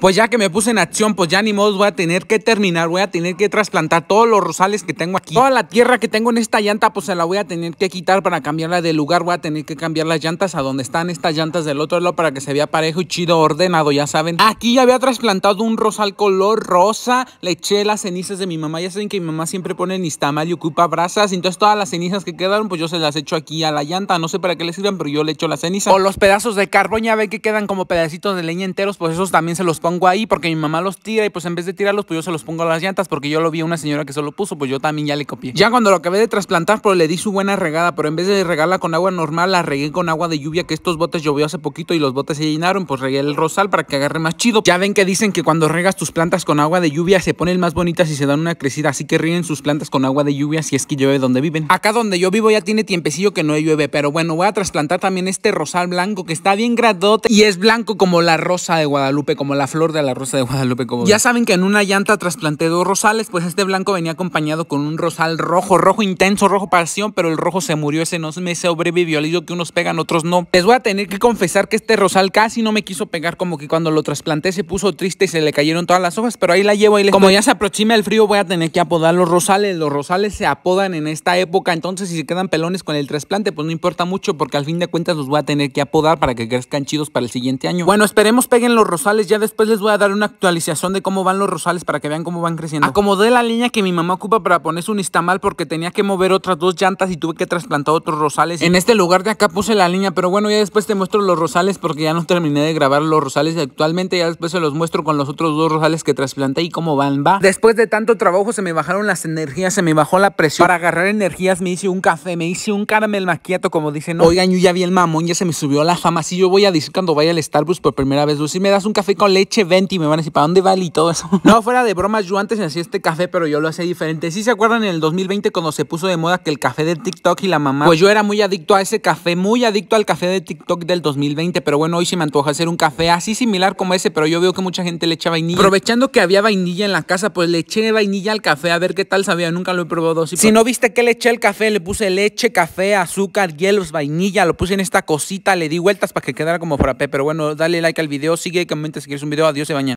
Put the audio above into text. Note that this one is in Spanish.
pues ya que me puse en acción, pues ya ni modo voy a tener que terminar, voy a tener que trasplantar todos los rosales que tengo aquí. Toda la tierra que tengo en esta llanta, pues se la voy a tener que quitar para cambiarla de lugar, voy a tener que cambiar las llantas a donde están estas llantas del otro lado para que se vea parejo y chido ordenado, ya saben. Aquí ya había trasplantado un rosal color rosa, le eché las cenizas de mi mamá, ya saben que mi mamá siempre pone nistamal y ocupa brasas, entonces todas las cenizas que quedaron, pues yo se las echo aquí a la llanta, no sé para qué le sirven, pero yo le echo las cenizas. O los pedazos de carbón, ya ve que quedan como pedacitos de leña enteros, pues esos también se los pongo pongo ahí porque mi mamá los tira y pues en vez de tirarlos, pues yo se los pongo a las llantas porque yo lo vi a una señora que se lo puso, pues yo también ya le copié. Ya cuando lo acabé de trasplantar, pues le di su buena regada, pero en vez de regarla con agua normal, la regué con agua de lluvia que estos botes llovió hace poquito y los botes se llenaron, pues regué el rosal para que agarre más chido. Ya ven que dicen que cuando regas tus plantas con agua de lluvia se ponen más bonitas y se dan una crecida, así que ríen sus plantas con agua de lluvia si es que llueve donde viven. Acá donde yo vivo ya tiene tiempecillo que no llueve, pero bueno, voy a trasplantar también este rosal blanco que está bien gradote y es blanco como la rosa de Guadalupe, como la flor de la rosa de Guadalupe. Como ya saben que en una llanta trasplanté dos rosales, pues este blanco venía acompañado con un rosal rojo, rojo intenso, rojo pasión, pero el rojo se murió, ese no me sobrevivió. al digo que unos pegan, otros no. Les voy a tener que confesar que este rosal casi no me quiso pegar, como que cuando lo trasplanté se puso triste y se le cayeron todas las hojas, pero ahí la llevo. y Como ya se aproxima el frío, voy a tener que apodar los rosales. Los rosales se apodan en esta época, entonces si se quedan pelones con el trasplante, pues no importa mucho, porque al fin de cuentas los voy a tener que apodar para que crezcan chidos para el siguiente año. Bueno, esperemos peguen los rosales ya después después les voy a dar una actualización de cómo van los rosales para que vean cómo van creciendo. Acomodé la línea que mi mamá ocupa para poner un istamal porque tenía que mover otras dos llantas y tuve que trasplantar otros rosales. En este lugar de acá puse la línea, pero bueno, ya después te muestro los rosales porque ya no terminé de grabar los rosales actualmente. Ya después se los muestro con los otros dos rosales que trasplanté y cómo van, va. Después de tanto trabajo se me bajaron las energías, se me bajó la presión. Para agarrar energías me hice un café, me hice un caramel maquiato, como dicen. ¿no? Oigan, yo ya vi el mamón, ya se me subió la fama. Si yo voy a decir cuando vaya al Starbucks por primera vez, si me das un café con leche leche y me van a decir, ¿para dónde vale y todo eso? no, fuera de bromas, yo antes hacía este café, pero yo lo hacía diferente. Si se acuerdan en el 2020 cuando se puso de moda que el café de TikTok y la mamá? Pues yo era muy adicto a ese café, muy adicto al café de TikTok del 2020, pero bueno, hoy se me antoja hacer un café así similar como ese, pero yo veo que mucha gente le echa vainilla. Aprovechando que había vainilla en la casa, pues le eché vainilla al café a ver qué tal sabía, nunca lo he probado. si no viste que le eché el café, le puse leche, café, azúcar, hielos, vainilla, lo puse en esta cosita, le di vueltas para que quedara como frappé, pero bueno, dale like al video, sigue, comenta si quieres un video Adiós, se mañana.